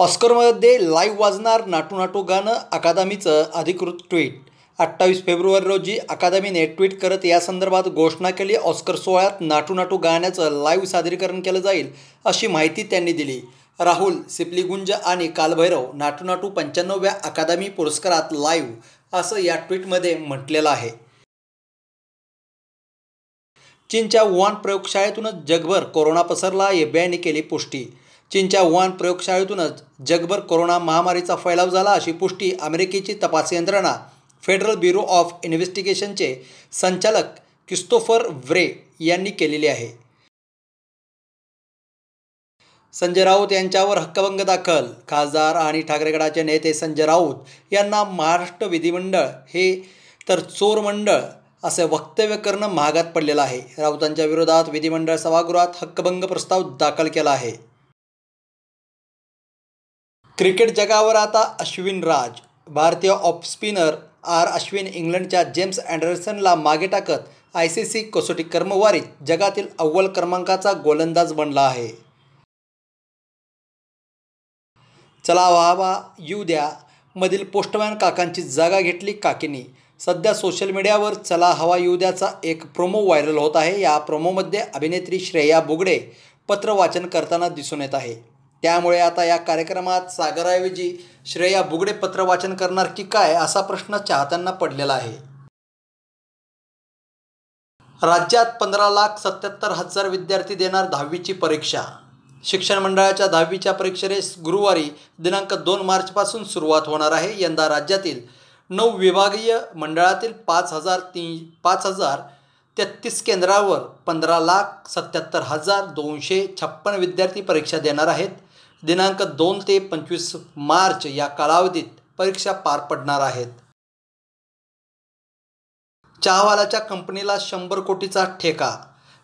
ऑस्करमध्ये live वाजणार नाटू नाटू गाणं अकादमीचं अधिकृत ट्विट अठ्ठावीस फेब्रुवारी रोजी अकादमीने ट्विट करत या संदर्भात घोषणा केली ऑस्कर सोहळ्यात नाटू नाटू गाण्याचं लाईव्ह सादरीकरण केलं जाईल अशी माहिती त्यांनी दिली राहुल सिपलीगुंज आणि कालभैरव नाटू नाटू पंच्याण्णव्या अकादमी पुरस्कारात लाईव्ह असं या ट्विटमध्ये म्हटलेलं आहे चीनच्या वुहान प्रयोगशाळेतूनच जगभर कोरोना पसरला एबीआयने केली पुष्टी चीनच्या वुहान प्रयोगशाळेतूनच जगभर कोरोना महामारीचा फैलाव झाला अशी पुष्टी अमेरिकेची तपास यंत्रणा फेडरल ब्युरो ऑफ इन्व्हेस्टिगेशनचे संचालक क्रिस्तोफर व्रे यांनी केलेली आहे संजय राऊत यांच्यावर हक्कभंग दाखल खासदार आणि ठाकरे नेते संजय राऊत यांना महाराष्ट्र विधिमंडळ हे तर चोर मंडळ असे वक्तव्य करणं महागात पडलेलं आहे राऊतांच्या विरोधात विधिमंडळ सभागृहात हक्कभंग प्रस्ताव दाखल केला आहे क्रिकेट जगावर आता अश्विन राज भारतीय ऑफस्पिनर आर अश्विन इंग्लंडच्या जेम्स अँडरसनला मागे टाकत आय सी सी कसोटी क्रमवारीत जगातील अव्वल क्रमांकाचा गोलंदाज बनला आहे चला व्हावा यू द्या मधील पोस्टमॅन काकांची जागा घेतली काकीनी सध्या सोशल मीडियावर चला हवा येऊ द्याचा एक प्रोमो व्हायरल होत आहे या प्रोमोमध्ये अभिनेत्री श्रेया बुगडे पत्र वाचन करताना दिसून येत आहे त्यामुळे आता या कार्यक्रमात सागराऐवजी श्रेया बुगडे पत्र वाचन करणार की काय असा प्रश्न चाहत्यांना पडलेला आहे राज्यात पंधरा लाख सत्याहत्तर हजार विद्यार्थी देणार दहावीची परीक्षा शिक्षण मंडळाच्या दहावीच्या परीक्षेस गुरुवारी दिनांक दोन मार्चपासून सुरुवात होणार आहे यंदा राज्यातील नऊ विभागीय मंडळातील पाच हजार तीन पाच हजार तेहत्तीस केंद्रावर पंधरा लाख सत्याहत्तर हजार दोनशे छप्पन विद्यार्थी परीक्षा देणार आहेत दिनांक दोन ते पंचवीस मार्च या कालावधीत परीक्षा पार पडणार आहेत चहावालाच्या कंपनीला शंभर कोटीचा ठेका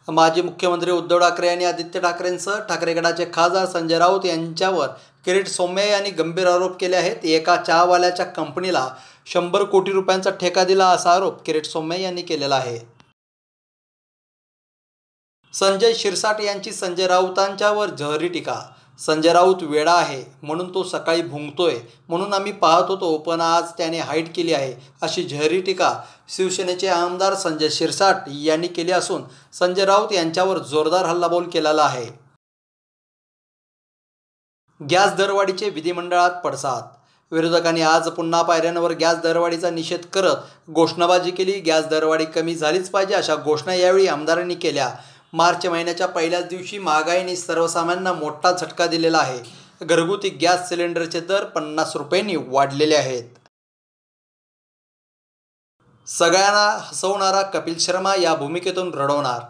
माजी मुख्यमंत्री उद्धव ठाकरे आणि आदित्य ठाकरेंसह ठाकरेगडाचे गटाचे खासदार संजय राऊत यांच्यावर किरीट सोमय्या यांनी गंभीर आरोप केले आहेत एका चहावाल्याच्या कंपनीला शंभर कोटी रुपयांचा ठेका दिला असा आरोप किरीट सोमय्या यांनी केलेला आहे संजय शिरसाट यांची संजय राऊतांच्यावर जहरी टीका संजय राऊत वेडा आहे म्हणून तो सकाळी भुंगतोय म्हणून आम्ही पाहत होतो पण आज त्याने हाईट केली आहे अशी झहरी टीका शिवसेनेचे आमदार संजय शिरसाट यांनी केली असून संजय राऊत यांच्यावर जोरदार हल्लाबोल केलेला आहे गॅस दरवाढीचे विधिमंडळात पडसाद विरोधकांनी आज पुन्हा पायऱ्यांवर गॅस दरवाढीचा निषेध करत घोषणाबाजी केली गॅस दरवाढी कमी झालीच पाहिजे अशा घोषणा यावेळी आमदारांनी केल्या मार्च महिन्याच्या पहिल्याच दिवशी महागाईने सर्वसामान्यांना मोठा झटका दिलेला आहे घरगुती गॅस सिलेंडरचे दर पन्नास रुपयांनी वाढलेले आहेत सगळ्यांना हसवणारा कपिल शर्मा या भूमिकेतून रडवणार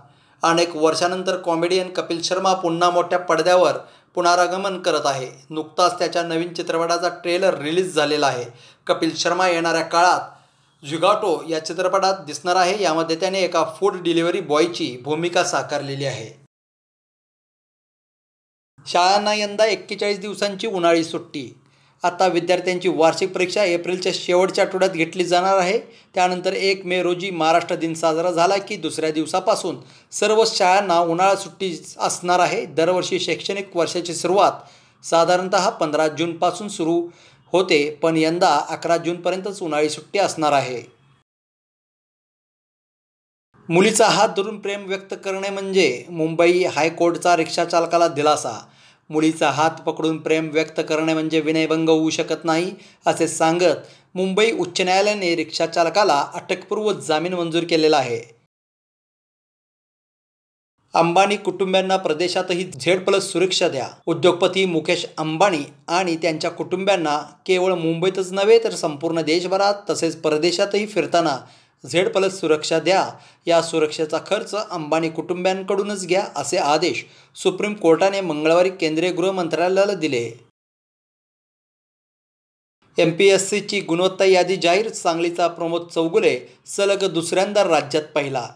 अनेक वर्षानंतर कॉमेडियन कपिल शर्मा पुन्हा मोठ्या पडद्यावर पुनरागमन करत आहे नुकताच त्याच्या नवीन चित्रपटाचा ट्रेलर रिलीज झालेला आहे कपिल शर्मा येणाऱ्या काळात जुगाटो या चित्रपटात दिसणार आहे यामध्ये त्याने एका फूड डिलिव्हरी बॉयची भूमिका साकारलेली आहे शाळांना यंदा एक्केचाळीस दिवसांची उन्हाळी सुट्टी आता विद्यार्थ्यांची वार्षिक परीक्षा एप्रिलच्या शेवटच्या आठवड्यात घेतली जाणार आहे त्यानंतर एक मे रोजी महाराष्ट्र दिन साजरा झाला की दुसऱ्या दिवसापासून सर्व शाळांना उन्हाळा सुट्टी असणार आहे दरवर्षी शैक्षणिक वर्षाची सुरुवात साधारणत पंधरा जूनपासून सुरू होते पण यंदा अकरा जूनपर्यंतच उन्हाळी सुट्टी असणार आहे मुलीचा हात धरून प्रेम व्यक्त करणे म्हणजे मुंबई हायकोर्टचा रिक्षाचालकाला दिलासा मुलीचा हात पकडून प्रेम व्यक्त करणे म्हणजे विनयभंग होऊ शकत नाही असे सांगत मुंबई उच्च न्यायालयाने रिक्षाचालकाला अटकपूर्व जामीन मंजूर केलेला आहे अंबानी कुटुंबियांना प्रदेशातही झेड प्लस सुरक्षा द्या उद्योगपती मुकेश अंबानी आणि त्यांच्या कुटुंबियांना केवळ मुंबईतच नव्हे तर संपूर्ण देशभरात तसेच परदेशातही फिरताना झेड प्लस सुरक्षा द्या या सुरक्षेचा खर्च अंबानी कुटुंबियांकडूनच घ्या असे आदेश सुप्रीम कोर्टाने मंगळवारी केंद्रीय गृह मंत्रालयाला दिले एम पी एस सीची गुणवत्ता यादी जाहीर सांगलीचा प्रमोद चौगुले सलग दुसऱ्यांदा राज्यात पाहिला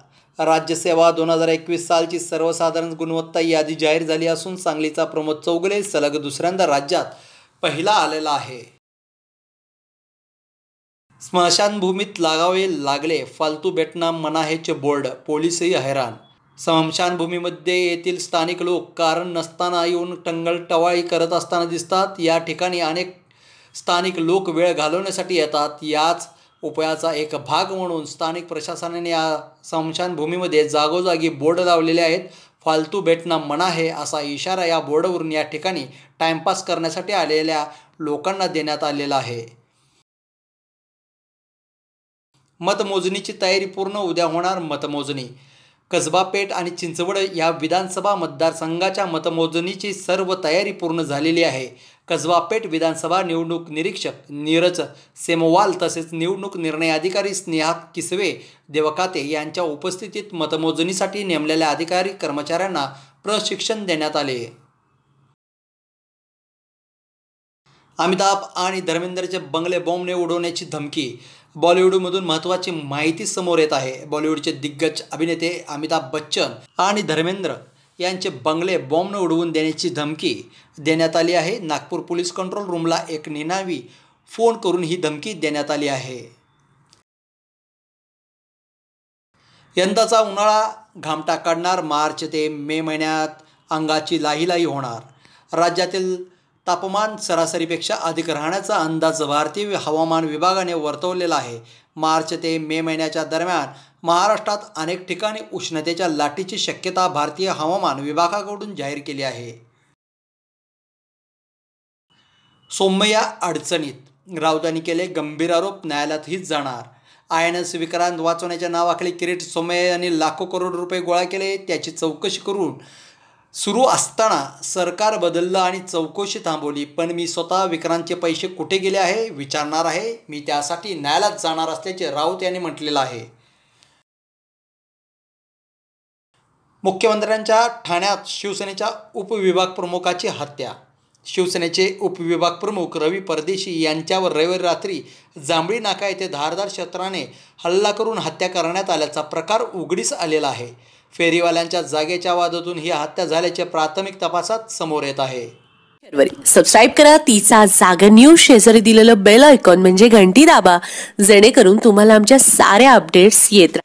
राज्यसेवा दोन हजार एकवीस सालची सर्वसाधारण गुणवत्ता यादी जाहीर झाली असून सांगलीचा प्रमोद चौगले सलग दुसऱ्यांदा राज्यात पहिला आलेला आहे स्मशानभूमीत लागावे लागले फालतू बेटना मनाहेचे बोर्ड पोलीसही हैराण स्मशानभूमीमध्ये येथील स्थानिक लोक कारण नसताना येऊन टंगलटवाळी करत असताना दिसतात या ठिकाणी अनेक स्थानिक लोक वेळ घालवण्यासाठी येतात याच उपायाचा एक भाग म्हणून स्थानिक प्रशासनाने या स्मशानभूमीमध्ये जागोजागी बोर्ड लावलेले आहेत फालतू भेटणं मना आहे असा इशारा या बोर्डवरून या ठिकाणी टाइमपास करण्यासाठी आलेल्या लोकांना देण्यात आलेला आहे मतमोजणीची तयारी पूर्ण उद्या होणार मतमोजणी कसबा पेठ आणि चिंचवड या विधानसभा मतदारसंघाच्या मतमोजणीची सर्व तयारी पूर्ण झालेली आहे कजवापेठ विधानसभा निवडणूक निरीक्षक नीरज सेमवाल तसेच निवडणूक निर्णय अधिकारी स्नेहा किसवे देवकाते यांच्या उपस्थितीत मतमोजणीसाठी नेमलेल्या अधिकारी कर्मचाऱ्यांना प्रशिक्षण देण्यात आले अमिताभ आणि धर्मेंद्रचे बंगले बॉम्बने उडवण्याची धमकी बॉलिवूडमधून महत्त्वाची माहिती समोर येत आहे बॉलिवूडचे दिग्गज अभिनेते अमिताभ बच्चन आणि धर्मेंद्र यांचे बंगले बॉम्बनं उडवून देण्याची धमकी देण्यात आली आहे नागपूर पोलीस कंट्रोल रूमला एक निनावी फोन करून ही धमकी देण्यात आली आहे यंदाचा उन्हाळा घामटा काढणार मार्च ते मे महिन्यात अंगाची लाहीलाही होणार राज्यातील तापमान सरासरीपेक्षा अधिक राहण्याचा अंदाज भारतीय हवामान विभागाने वर्तवलेला आहे मार्च ते मे महिन्याच्या दरम्यान महाराष्ट्रात अनेक ठिकाणी उष्णतेच्या लाटीची शक्यता भारतीय हवामान विभागाकडून जाहीर केली आहे सोमय्या अडचणीत राऊतांनी केले गंभीर आरोप न्यायालयातही जाणार आय एन एस विक्रांत वाचवण्याच्या नावाखाली किरीट सोमय्या यांनी लाखो करोड रुपये गोळा केले त्याची चौकशी करून सुरू असताना सरकार बदललं आणि चौकशी थांबवली पण मी स्वतः विक्रांतचे पैसे कुठे गेले आहे विचारणार आहे मी त्यासाठी न्यायालयात जाणार असल्याचे राऊत यांनी म्हटलेलं आहे मुख्यमंत्र्यांच्या ठाण्यात शिवसेनेच्या उपविभाग प्रमुखाची हत्या शिवसेनेचे उपविभाग प्रमुख रवी परदेशी यांच्यावर रविवारी रात्री जांभळी नाका येथे धारदार क्षेत्राने हल्ला करून हत्या करण्यात आल्याचा प्रकार उघडीस आलेला आहे फेरीवाल्यांच्या जागेच्या वादातून ही हत्या झाल्याचे प्राथमिक तपासात समोर येत आहे सबस्क्राईब करा तिचा जागर न्यूज शेजारी दिलेलं बेल आयकॉन म्हणजे घंटी दाबा जेणेकरून तुम्हाला आमच्या साऱ्या अपडेट्स येत